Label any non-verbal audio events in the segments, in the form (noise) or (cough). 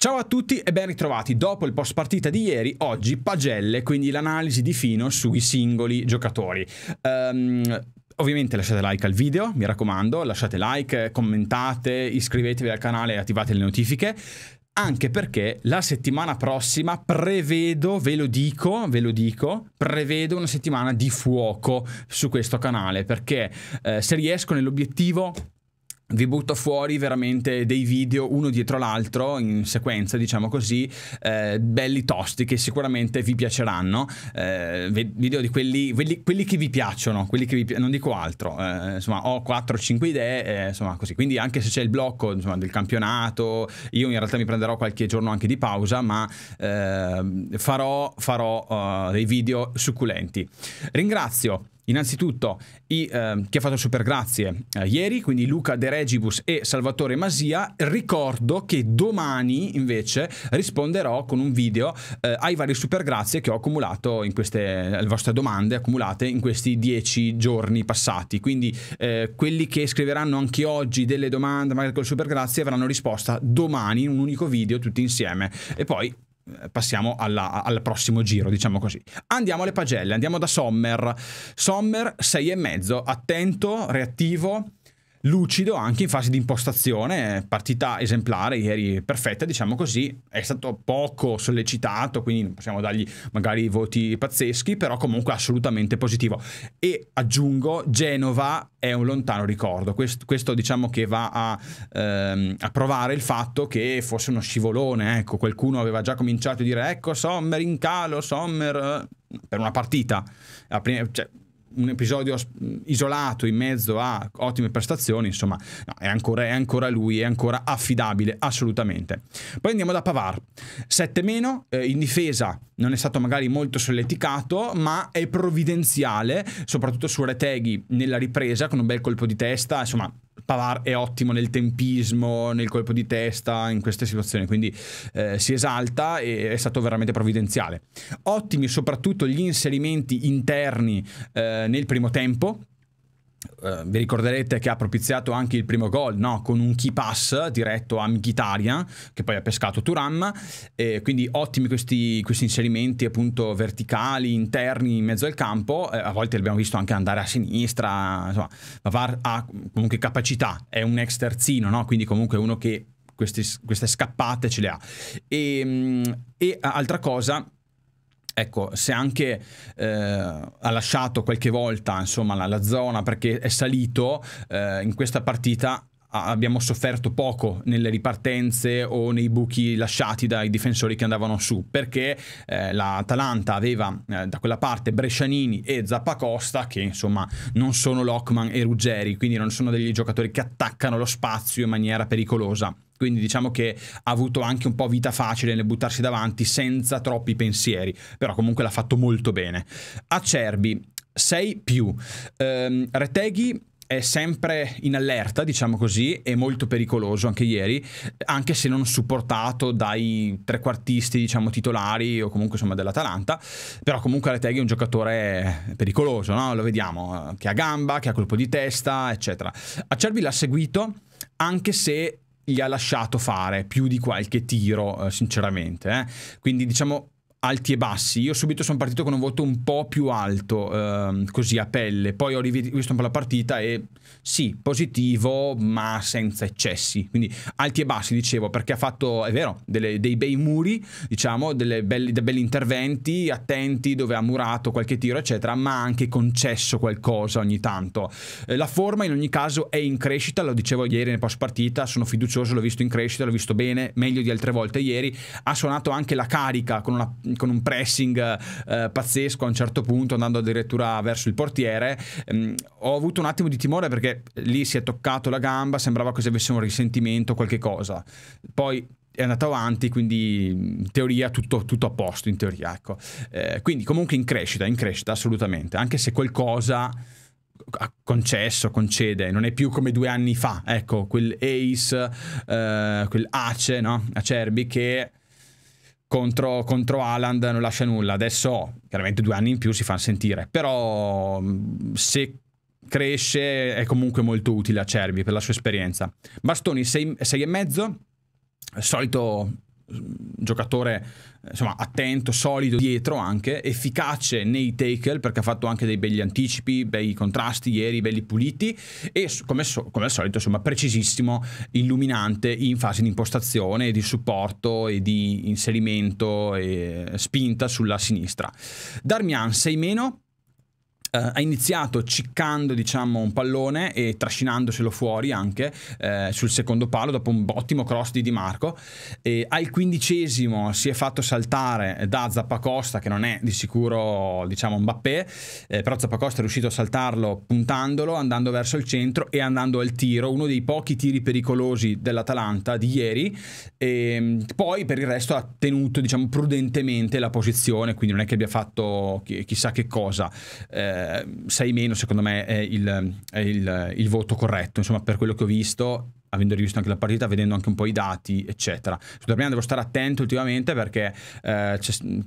Ciao a tutti e ben ritrovati. Dopo il post partita di ieri, oggi pagelle, quindi l'analisi di fino sui singoli giocatori. Um, ovviamente lasciate like al video, mi raccomando, lasciate like, commentate, iscrivetevi al canale e attivate le notifiche anche perché la settimana prossima prevedo, ve lo dico, ve lo dico, prevedo una settimana di fuoco su questo canale, perché eh, se riesco nell'obiettivo vi butto fuori veramente dei video uno dietro l'altro in sequenza diciamo così eh, belli tosti che sicuramente vi piaceranno eh, video di quelli, quelli, quelli, che vi piacciono quelli che vi, non dico altro eh, insomma ho 4-5 idee eh, insomma così quindi anche se c'è il blocco insomma, del campionato io in realtà mi prenderò qualche giorno anche di pausa ma ehm, farò, farò uh, dei video succulenti ringrazio Innanzitutto i, eh, chi ha fatto super grazie eh, ieri, quindi Luca De Regibus e Salvatore Masia, ricordo che domani invece risponderò con un video eh, ai vari super grazie che ho accumulato in queste, eh, le vostre domande accumulate in questi dieci giorni passati, quindi eh, quelli che scriveranno anche oggi delle domande magari col super grazie avranno risposta domani in un unico video tutti insieme e poi eh, passiamo alla, al prossimo giro, diciamo così. Andiamo alle pagelle, andiamo da Sommer. Sommer 6,5, attento, reattivo lucido anche in fase di impostazione, partita esemplare, ieri perfetta, diciamo così, è stato poco sollecitato, quindi non possiamo dargli magari voti pazzeschi, però comunque assolutamente positivo. E aggiungo, Genova è un lontano ricordo, questo, questo diciamo che va a, ehm, a, provare il fatto che fosse uno scivolone, ecco, qualcuno aveva già cominciato a dire ecco Sommer in calo, Sommer per una partita, prima, cioè, un episodio isolato in mezzo a ottime prestazioni, insomma, no, è, ancora, è, ancora, lui, è ancora affidabile, assolutamente. Poi andiamo da Pavar, 7 meno, eh, in difesa non è stato magari molto solleticato, ma è provvidenziale, soprattutto su Reteghi nella ripresa, con un bel colpo di testa, insomma, Pavar è ottimo nel tempismo, nel colpo di testa, in queste situazioni, quindi eh, si esalta e è stato veramente provvidenziale. Ottimi soprattutto gli inserimenti interni eh, nel primo tempo, eh, vi ricorderete che ha propiziato anche il primo gol no? con un key pass diretto a Mkhitaryan che poi ha pescato Turam eh, quindi ottimi questi, questi, inserimenti appunto verticali interni in mezzo al campo eh, a volte l'abbiamo visto anche andare a sinistra insomma Vavar ha comunque capacità è un ex terzino no? quindi comunque uno che questi, queste scappate ce le ha ehm, e, e altra cosa ecco, se anche eh, ha lasciato qualche volta insomma, la, la, zona perché è salito eh, in questa partita abbiamo sofferto poco nelle ripartenze o nei buchi lasciati dai difensori che andavano su perché eh, l'Atalanta aveva eh, da quella parte Brescianini e Zappacosta che insomma non sono Lockman e Ruggeri quindi non sono degli giocatori che attaccano lo spazio in maniera pericolosa quindi diciamo che ha avuto anche un po' vita facile nel buttarsi davanti senza troppi pensieri, però comunque l'ha fatto molto bene. Acerbi, 6 più. Um, ehm, Reteghi è sempre in allerta, diciamo così, e molto pericoloso anche ieri, anche se non supportato dai trequartisti, diciamo, titolari o comunque insomma dell'Atalanta, però comunque Reteghi è un giocatore pericoloso, no? Lo vediamo, eh, che ha gamba, che ha colpo di testa, eccetera. Acerbi l'ha seguito anche se gli ha lasciato fare più di qualche tiro, eh, sinceramente. Eh? Quindi diciamo alti e bassi. Io subito sono partito con un voto un po' più alto, ehm, così a pelle. Poi ho rivisto un po' la partita e sì, positivo, ma senza eccessi. Quindi alti e bassi, dicevo, perché ha fatto, è vero, delle, dei bei muri, diciamo, belli, dei belli interventi, attenti, dove ha murato qualche tiro, eccetera, ma ha anche concesso qualcosa ogni tanto. Eh, la forma in ogni caso è in crescita, lo dicevo ieri nel post partita, sono fiducioso, l'ho visto in crescita, l'ho visto bene, meglio di altre volte ieri. Ha suonato anche la carica con una con un pressing eh, pazzesco a un certo punto, andando addirittura verso il portiere. Ehm, ho avuto un attimo di timore perché lì si è toccato la gamba, sembrava che avesse un risentimento o qualche cosa. Poi è andato avanti, quindi in teoria tutto, tutto a posto, in teoria, ecco. Eh, quindi comunque in crescita, in crescita assolutamente, anche se qualcosa ha concesso, concede, non è più come due anni fa, ecco, quel ace, eh, quel ace, no? Acerbi che contro, contro Haaland non lascia nulla. Adesso, chiaramente, due anni in più si fa sentire. Però, mm, se cresce, è comunque molto utile a Cervi per la sua esperienza. Bastoni 6,5, solito giocatore insomma, attento, solido dietro anche, efficace nei tackle perché ha fatto anche dei begli anticipi, bei contrasti ieri, belli puliti e come, so, come al solito insomma, precisissimo, illuminante in fase di impostazione, di supporto e di inserimento e spinta sulla sinistra. Darmian 6 meno Uh, ha iniziato ciccando diciamo, un pallone e trascinandoselo fuori anche eh, sul secondo palo dopo un ottimo cross di Di Marco e al quindicesimo si è fatto saltare da Zappacosta che non è di sicuro diciamo Mbappé eh, però Zappacosta è riuscito a saltarlo puntandolo andando verso il centro e andando al tiro uno dei pochi tiri pericolosi dell'Atalanta di ieri e ehm, poi per il resto ha tenuto diciamo, prudentemente la posizione quindi non è che abbia fatto ch- chissà che cosa eh, 6 eh, meno secondo me è il, è il, il voto corretto, insomma per quello che ho visto avendo rivisto anche la partita, vedendo anche un po' i dati, eccetera. Sull'Arminia devo stare attento ultimamente perché eh,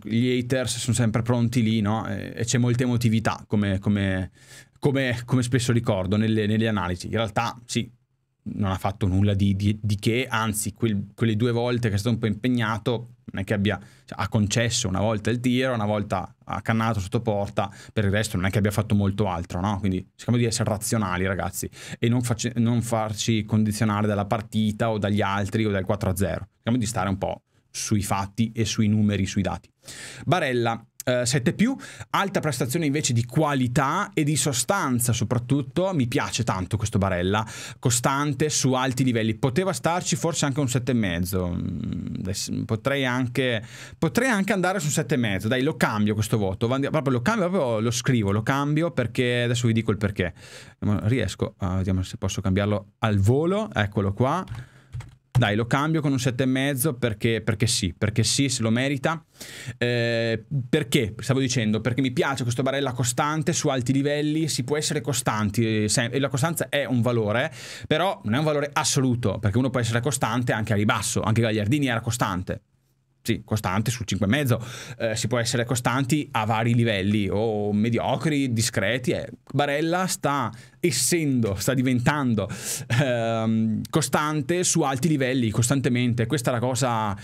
gli haters sono sempre pronti lì, no? E, c'è molta emotività, come, come, come, come spesso ricordo nelle, nelle, analisi. In realtà, sì, non ha fatto nulla di, di, di che, anzi, quel, quelle due volte che è stato un po' impegnato non è che abbia cioè, ha concesso una volta il tiro, una volta ha cannato sotto porta, per il resto non è che abbia fatto molto altro, no? Quindi cerchiamo di essere razionali, ragazzi, e non, facci, non farci condizionare dalla partita o dagli altri o dal 4-0. Cerchiamo di stare un po' sui fatti e sui numeri, sui dati. Barella 7 eh, più, alta prestazione invece di qualità e di sostanza soprattutto, mi piace tanto questo Barella, costante su alti livelli, poteva starci forse anche un 7,5, mm, potrei anche, potrei anche andare su un 7,5, dai lo cambio questo voto, proprio lo cambio, proprio lo scrivo, lo cambio perché adesso vi dico il perché, riesco, uh, vediamo se posso cambiarlo al volo, eccolo qua dai, lo cambio con un 7,5 perché, perché sì, perché sì, se lo merita. Eh, perché? Stavo dicendo, perché mi piace questo barella costante su alti livelli, si può essere costanti, eh, e la costanza è un valore, però non è un valore assoluto, perché uno può essere costante anche a ribasso, anche Gagliardini era costante. Sì, costante su 5,5, eh, si può essere costanti a vari livelli o mediocri, discreti. Eh. Barella sta essendo, sta diventando ehm, costante su alti livelli costantemente. Questa è la cosa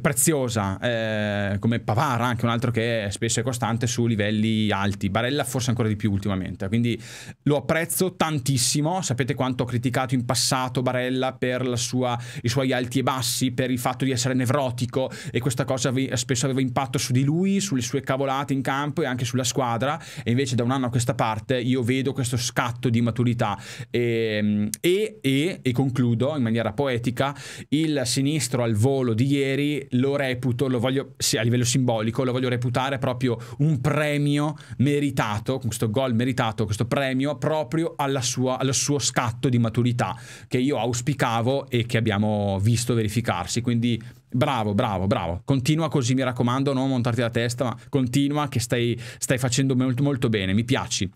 preziosa, eh, come Pavar, anche un altro che è spesso è costante su livelli alti. Barella forse ancora di più ultimamente, quindi lo apprezzo tantissimo. Sapete quanto ho criticato in passato Barella per sua, i suoi alti e bassi, per il fatto di essere nevrotico e questa cosa spesso aveva impatto su di lui, sulle sue cavolate in campo e anche sulla squadra. E invece da un anno a questa parte io vedo questo scatto di maturità. E, ehm, e, e, e concludo in maniera poetica, il sinistro al volo di ieri lo reputo, lo voglio, sì, a livello simbolico, lo voglio reputare proprio un premio meritato, questo gol meritato, questo premio proprio sua, allo suo scatto di maturità che io auspicavo e che abbiamo visto verificarsi. Quindi Bravo, bravo, bravo. Continua così, mi raccomando, non montarti la testa, ma continua che stai, stai facendo molto, molto bene, mi piaci.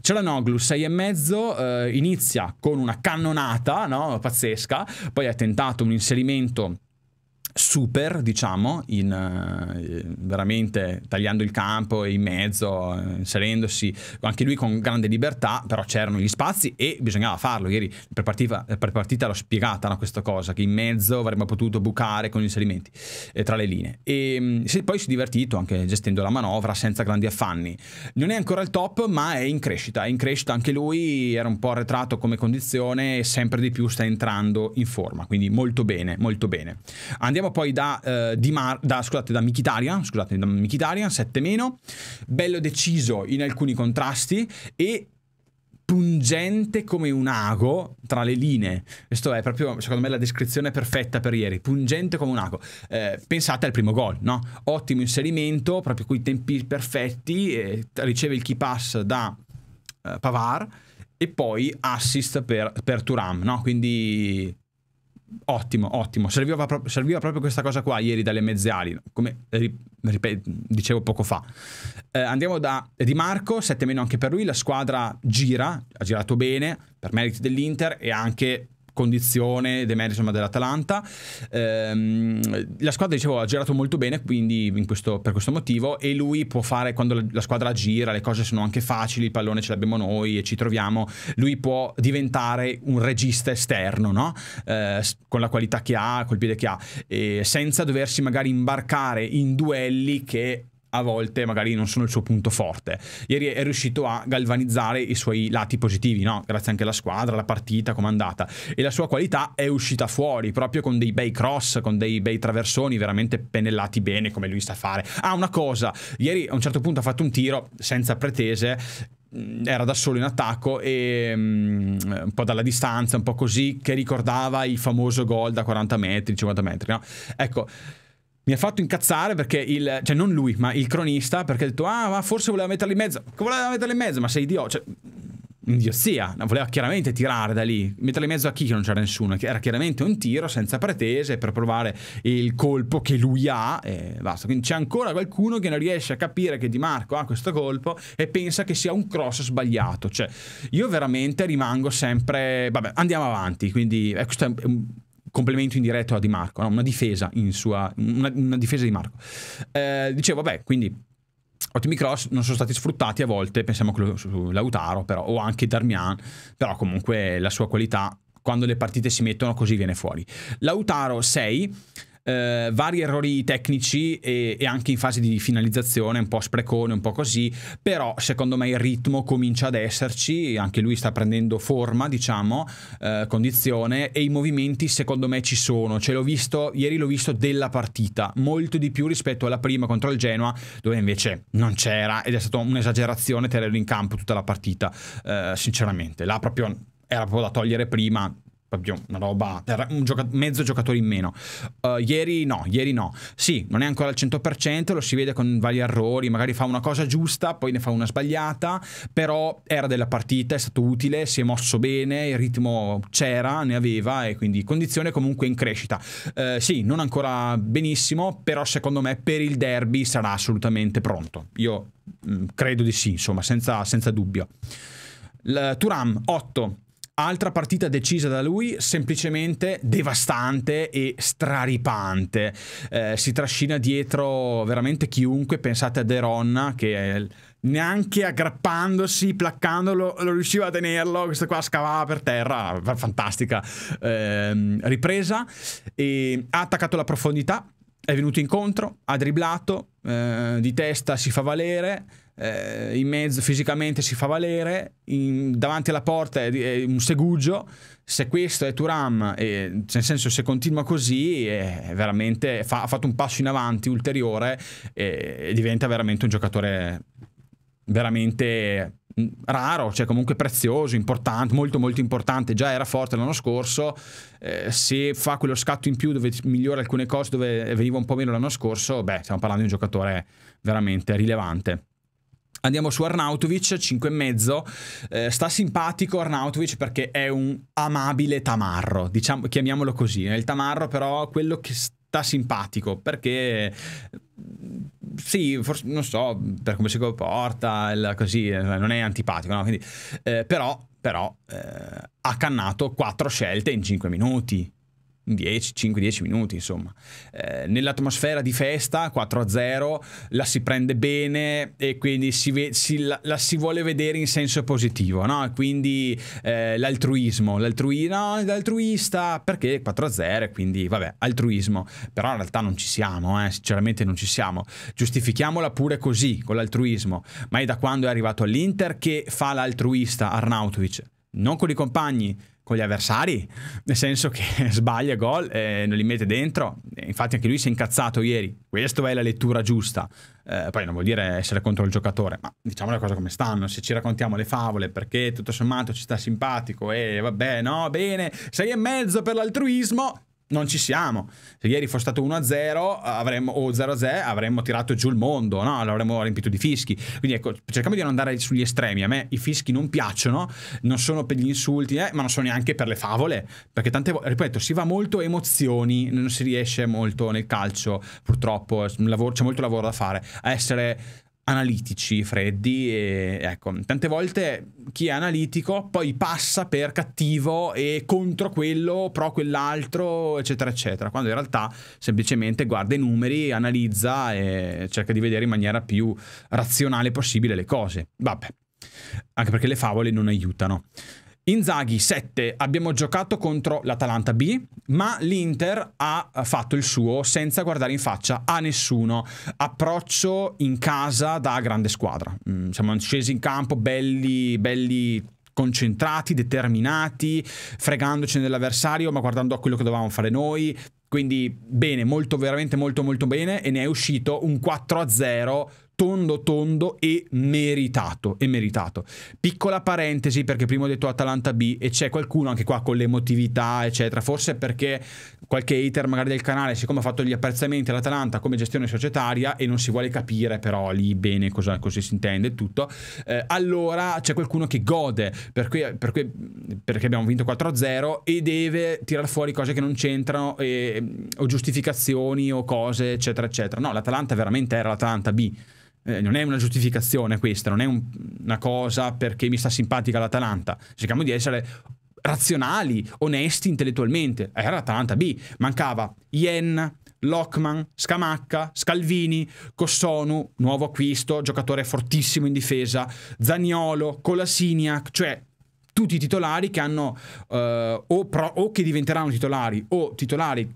C'è la Noglu, 6 e mezzo eh, inizia con una cannonata no? pazzesca, poi ha tentato un inserimento super, diciamo, in, eh, veramente tagliando il campo in mezzo, inserendosi anche lui con grande libertà, però c'erano gli spazi e bisognava farlo. Ieri per partita, l'ho spiegata no, questa cosa, che in mezzo avremmo potuto bucare con gli inserimenti eh, tra le linee. E ehm, se, poi si è divertito anche gestendo la manovra senza grandi affanni. Non è ancora il top, ma è in crescita, è in crescita anche lui, era un po' arretrato come condizione e sempre di più sta entrando in forma, quindi molto bene, molto bene. Andiamo Andiamo poi da, eh, di Mar- da, scusate, da Mkhitaryan, scusate, da Mkhitaryan, 7 meno, bello deciso in alcuni contrasti e pungente come un ago tra le linee. Questo è proprio, secondo me, la descrizione perfetta per ieri. Pungente come un ago. Eh, pensate al primo gol, no? Ottimo inserimento, proprio con i tempi perfetti, eh, riceve il key pass da eh, Pavar e poi assist per, per Turam, no? Quindi Ottimo, ottimo. Serviva, pro- serviva, proprio questa cosa qua ieri dalle mezze ali, come ri- ripet- dicevo poco fa. Eh, andiamo da Di Marco, 7 meno anche per lui, la squadra gira, ha girato bene, per merito dell'Inter e anche condizione, demerito insomma, dell'Atalanta. Ehm, la squadra, dicevo, ha girato molto bene, quindi questo, per questo motivo, e lui può fare quando la, la squadra gira, le cose sono anche facili, il pallone ce l'abbiamo noi e ci troviamo, lui può diventare un regista esterno, no? Eh, con la qualità che ha, col piede che ha, e senza doversi magari imbarcare in duelli che a volte magari non sono il suo punto forte. Ieri è riuscito a galvanizzare i suoi lati positivi, no? grazie anche alla squadra, alla partita, com'è andata. E la sua qualità è uscita fuori, proprio con dei bei cross, con dei bei traversoni veramente pennellati bene, come lui sa fare. Ah, una cosa, ieri a un certo punto ha fatto un tiro senza pretese, mm, era da solo in attacco e um, un po' dalla distanza, un po' così, che ricordava il famoso gol da 40 metri, 50 metri, no? Ecco, mi ha fatto incazzare perché il, cioè non lui, ma il cronista, perché ha detto, ah, ma forse voleva metterla in mezzo. Che voleva metterla in mezzo? Ma sei idiota. Cioè, idiozia. Voleva chiaramente tirare da lì, metterla in mezzo a chi che non c'era nessuno. Era chiaramente un tiro senza pretese per provare il colpo che lui ha e basta. Quindi c'è ancora qualcuno che non riesce a capire che Di Marco ha questo colpo e pensa che sia un cross sbagliato. Cioè, io veramente rimango sempre... Vabbè, andiamo avanti. Quindi eh, questo è un complemento indiretto a Di Marco, no? una difesa in sua, una, una difesa di Marco. Eh, dicevo, vabbè, quindi ottimi cross non sono stati sfruttati a volte, pensiamo che su Lautaro però, o anche Darmian, però comunque la sua qualità quando le partite si mettono così viene fuori. Lautaro 6 eh, vari errori tecnici e, e, anche in fase di finalizzazione, un po' sprecone, un po' così, però secondo me il ritmo comincia ad esserci, anche lui sta prendendo forma, diciamo, eh, condizione e i movimenti secondo me ci sono, ce l'ho visto, ieri l'ho visto della partita, molto di più rispetto alla prima contro il Genoa, dove invece non c'era ed è stata un'esagerazione tenerlo in campo tutta la partita, eh, sinceramente, là proprio era proprio da togliere prima, proprio una roba un gioca mezzo giocatore in meno. Uh, ieri no, ieri no. Sì, non è ancora al 100%, lo si vede con vari errori, magari fa una cosa giusta, poi ne fa una sbagliata, però era della partita, è stato utile, si è mosso bene, il ritmo c'era, ne aveva e quindi condizione comunque in crescita. Uh, sì, non ancora benissimo, però secondo me per il derby sarà assolutamente pronto. Io mh, mm, credo di sì, insomma, senza, senza dubbio. L Turam 8 Altra partita decisa da lui, semplicemente devastante e straripante. Eh, si trascina dietro veramente chiunque, pensate a De Deronna che è neanche aggrappandosi, placcandolo, lo riusciva a tenerlo. Questo qua scavava per terra, fantastica eh, ripresa. E ha attaccato la profondità, è venuto incontro, ha driblato, eh, di testa si fa valere eh, in mezzo fisicamente si fa valere, in, davanti alla porta è, è, un segugio, se questo è Turam, e, nel senso se continua così, è veramente fa, ha fatto un passo in avanti ulteriore e, e diventa veramente un giocatore veramente mm, raro, cioè comunque prezioso, importante, molto molto importante, già era forte l'anno scorso, eh, se fa quello scatto in più dove migliora alcune cose dove veniva un po' meno l'anno scorso, beh, stiamo parlando di un giocatore veramente rilevante. Andiamo su Arnautovic, 5,5. Eh, sta simpatico Arnautovic perché è un amabile tamarro, diciamo, chiamiamolo così. È il tamarro però quello che sta simpatico perché mm, sì, forse non so per come si comporta, il, così eh, non è antipatico, no? Quindi, eh, però, però eh, ha cannato 4 scelte in 5 minuti 10, 5-10 minuti, insomma. Eh, nell'atmosfera di festa, 4-0, la si prende bene e quindi si si, la, la, si vuole vedere in senso positivo, no? Quindi eh, l'altruismo, l'altrui, no, l'altruista, perché 4-0, quindi vabbè, altruismo. Però in realtà non ci siamo, eh, sinceramente non ci siamo. Giustifichiamola pure così, con l'altruismo. Ma è da quando è arrivato all'Inter che fa l'altruista Arnautovic? Non con i compagni, con gli avversari, nel senso che (laughs) sbaglia gol e non li mette dentro. Infatti anche lui si è incazzato ieri. Questa è la lettura giusta. Eh, poi non vuol dire essere contro il giocatore, ma diciamo le cose come stanno. Se ci raccontiamo le favole perché tutto sommato ci sta simpatico e vabbè, no, bene, sei e mezzo per l'altruismo, non ci siamo. Se ieri fosse stato 1-0 avremmo, o 0-0 avremmo tirato giù il mondo, no? l'avremmo riempito di fischi. Quindi ecco, cerchiamo di non andare sugli estremi. A me i fischi non piacciono, non sono per gli insulti, eh, ma non sono neanche per le favole, perché tante volte, ripeto, si va molto a emozioni, non si riesce molto nel calcio, purtroppo, c'è molto lavoro da fare, a essere analitici, freddi e ecco, tante volte chi è analitico poi passa per cattivo e contro quello, pro quell'altro, eccetera, eccetera, quando in realtà semplicemente guarda i numeri, analizza e cerca di vedere in maniera più razionale possibile le cose. Vabbè, anche perché le favole non aiutano. Inzaghi 7, abbiamo giocato contro l'Atalanta B, ma l'Inter ha fatto il suo senza guardare in faccia a nessuno. Approccio in casa da grande squadra. Mm, siamo scesi in campo belli, belli concentrati, determinati, fregandoci dell'avversario, ma guardando a quello che dovevamo fare noi. Quindi bene, molto, veramente molto molto bene e ne è uscito un 4-0 tondo tondo e meritato, e meritato. Piccola parentesi perché prima ho detto Atalanta B e c'è qualcuno anche qua con l'emotività eccetera, forse perché qualche hater magari del canale siccome ha fatto gli apprezzamenti all'Atalanta come gestione societaria e non si vuole capire però lì bene cosa, cosa si intende e tutto, eh, allora c'è qualcuno che gode per cui, per cui, perché abbiamo vinto 4-0 e deve tirare fuori cose che non c'entrano o giustificazioni o cose eccetera eccetera. No, l'Atalanta veramente era l'Atalanta B eh, non è una giustificazione questa, non è un, una cosa perché mi sta simpatica l'Atalanta. Cerchiamo di essere razionali, onesti intellettualmente. Era l'Atalanta B. Mancava Yen, Lockman, Scamacca, Scalvini, Cossonu, nuovo acquisto, giocatore fortissimo in difesa, Zagnolo, Colasiniac, cioè tutti i titolari che hanno eh, o, pro, o che diventeranno titolari o titolari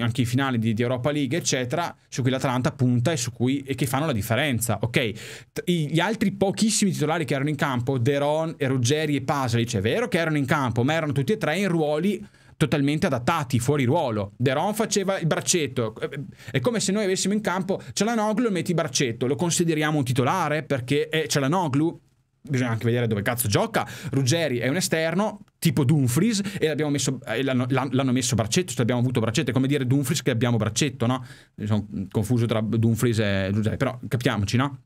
anche in finale di, di, Europa League, eccetera, su cui l'Atalanta punta e, cui, e che fanno la differenza. Ok, T- gli altri pochissimi titolari che erano in campo, Deron e Ruggeri e Pasalic, è vero che erano in campo, ma erano tutti e tre in ruoli totalmente adattati, fuori ruolo. Deron faceva il braccetto, eh, è come se noi avessimo in campo Cialanoglu e metti il braccetto, lo consideriamo un titolare perché è Cialanoglu? bisogna anche vedere dove cazzo gioca. Ruggeri è un esterno tipo Dumfries e, messo, e eh, l'hanno, l'hanno, messo Braccetto, cioè abbiamo avuto Braccetto, è come dire Dumfries che abbiamo Braccetto, no? sono confuso tra Dumfries e Ruggeri, però capiamoci, no?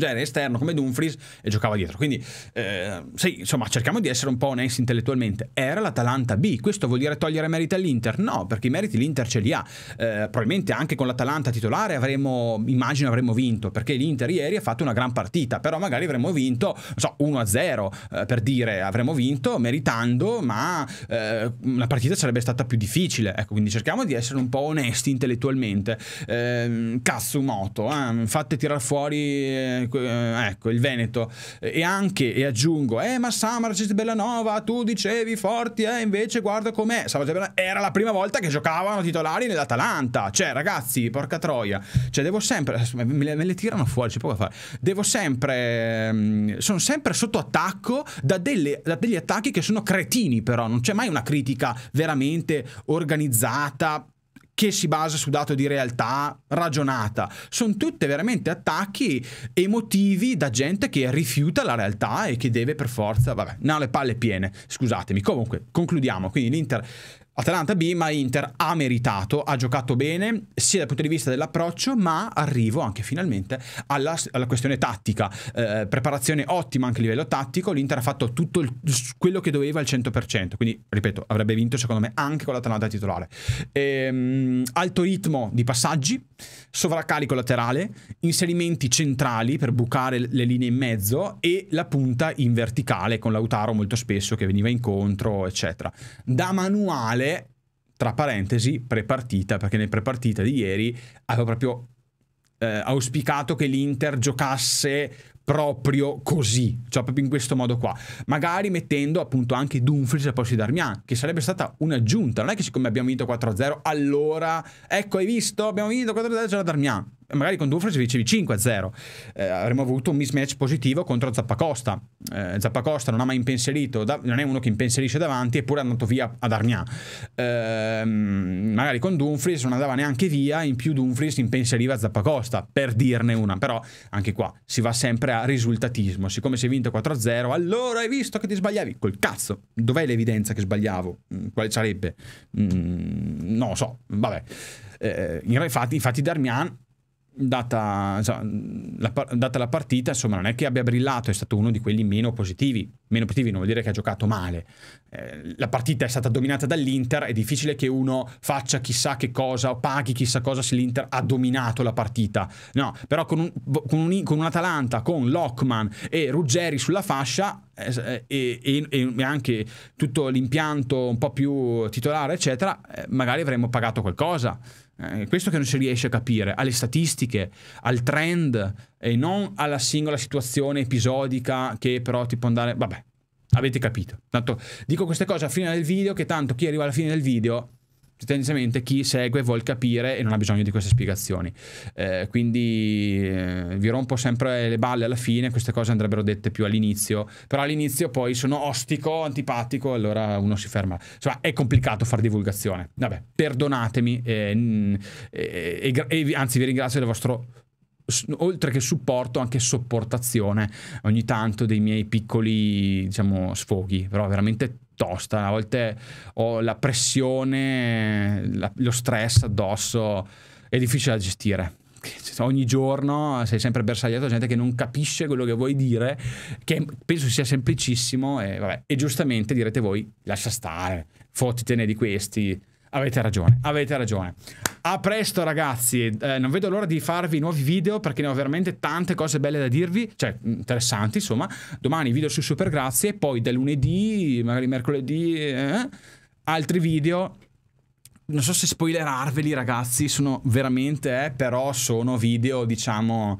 era esterno come Dumfries e giocava dietro. Quindi, eh, sì, insomma, cerchiamo di essere un po' onesti intellettualmente. Era l'Atalanta B, questo vuol dire togliere meriti all'Inter? No, perché i meriti l'Inter ce li ha. Eh, probabilmente anche con l'Atalanta titolare avremmo, immagino avremmo vinto, perché l'Inter ieri ha fatto una gran partita, però magari avremmo vinto, non so, 1-0 eh, per dire, avremmo vinto meritando, ma eh, la partita sarebbe stata più difficile. Ecco, quindi cerchiamo di essere un po' onesti intellettualmente. Ehm, eh, Katsumoto, fate tirare fuori eh, eh, ecco, il Veneto. E anche, e aggiungo, eh ma Samarcic Bellanova, tu dicevi forti, eh invece guarda com'è. Samarcic Bellanova era la prima volta che giocavano titolari nell'Atalanta. Cioè ragazzi, porca troia. Cioè devo sempre, me le, me le tirano fuori, c'è poco da fare. Devo sempre, mm, sono sempre sotto attacco da, delle, da degli attacchi che sono cretini però. Non c'è mai una critica veramente organizzata che si basa su dato di realtà ragionata. Sono tutte veramente attacchi emotivi da gente che rifiuta la realtà e che deve per forza, vabbè, no, le palle piene, scusatemi. Comunque, concludiamo. Quindi l'Inter Atalanta B, ma Inter ha meritato, ha giocato bene sia dal punto di vista dell'approccio, ma arrivo anche finalmente alla, alla questione tattica. Eh, preparazione ottima anche a livello tattico, l'Inter ha fatto tutto il, quello che doveva al 100%, quindi ripeto, avrebbe vinto secondo me anche con l'Atalanta titolare. Ehm, alto ritmo di passaggi, sovraccarico laterale, inserimenti centrali per bucare le linee in mezzo e la punta in verticale con Lautaro molto spesso che veniva incontro, eccetera. Da manuale tra parentesi, prepartita, perché nel prepartita di ieri avevo proprio eh, auspicato che l'Inter giocasse proprio così, cioè proprio in questo modo qua. Magari mettendo appunto anche Dumfries al posto di Darmian, che sarebbe stata un'aggiunta. Non è che siccome abbiamo vinto 4-0, allora ecco, hai visto, abbiamo vinto 4-0, c'era Darmian. Magari con Dumfries vincevi 5-0. Eh, avremmo avuto un mismatch positivo contro Zappacosta. Eh, Zappacosta non ha mai impensierito, da, non è uno che impensierisce davanti, eppure è andato via ad Armià. Eh, magari con Dumfries non andava neanche via, in più Dumfries impensieriva Zappacosta, per dirne una. Però anche qua si va sempre a a risultatismo. Siccome sei vinto 4-0, allora hai visto che ti sbagliavi. Col cazzo, dov'è l'evidenza che sbagliavo? Mm, quale sarebbe? Mm, non lo so, vabbè. Eh, infatti, infatti Darmian data, la, data la partita, insomma, non è che abbia brillato, è stato uno di quelli meno positivi. Meno positivi non vuol dire che ha giocato male. Eh, la partita è stata dominata dall'Inter, è difficile che uno faccia chissà che cosa, o paghi chissà cosa se l'Inter ha dominato la partita. No, però con un, con un, con un Atalanta, con Lockman e Ruggeri sulla fascia eh, eh, e, e, anche tutto l'impianto un po' più titolare, eccetera, eh, magari avremmo pagato qualcosa. Eh, questo che non si riesce a capire, alle statistiche, al trend e non alla singola situazione episodica che però ti può andare... Vabbè, avete capito. Tanto dico queste cose a fine del video che tanto chi arriva alla fine del video tendenzialmente chi segue vuol capire e non ha bisogno di queste spiegazioni. Eh, quindi eh, vi rompo sempre le balle alla fine, queste cose andrebbero dette più all'inizio, però all'inizio poi sono ostico, antipatico, allora uno si ferma. Insomma, è complicato fare divulgazione. Vabbè, perdonatemi, eh, eh e, anzi vi ringrazio del vostro oltre che supporto anche sopportazione ogni tanto dei miei piccoli diciamo sfoghi però veramente tosta, a volte ho la pressione, la, lo stress addosso, è difficile da gestire. Ogni giorno sei sempre bersagliato da gente che non capisce quello che vuoi dire, che penso sia semplicissimo e, vabbè, e giustamente direte voi lascia stare, fottitene di questi, Avete ragione, avete ragione. A presto ragazzi, eh, non vedo l'ora di farvi nuovi video perché ne ho veramente tante cose belle da dirvi, cioè interessanti insomma. Domani video su Super Grazie, poi da lunedì, magari mercoledì, eh, altri video non so se spoilerarveli ragazzi, sono veramente, eh, però sono video diciamo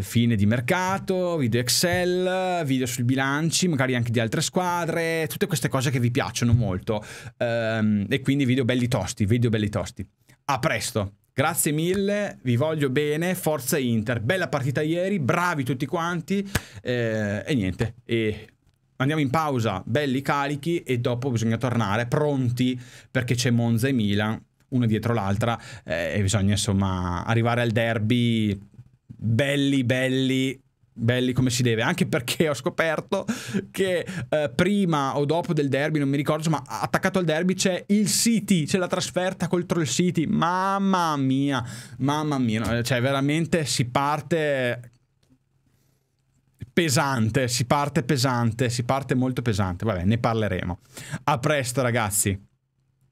fine di mercato, video Excel, video sui bilanci, magari anche di altre squadre, tutte queste cose che vi piacciono molto. Um, e quindi video belli tosti, video belli tosti. A presto. Grazie mille, vi voglio bene, forza Inter, bella partita ieri, bravi tutti quanti eh, e niente, e andiamo in pausa, belli carichi e dopo bisogna tornare pronti perché c'è Monza e Milan, una dietro l'altra eh, e bisogna insomma arrivare al derby belli, belli belli come si deve, anche perché ho scoperto che eh, prima o dopo del derby, non mi ricordo, ma attaccato al derby c'è il City, c'è la trasferta contro il City, mamma mia, mamma mia, cioè veramente si parte pesante, si parte pesante, si parte molto pesante, vabbè ne parleremo. A presto ragazzi.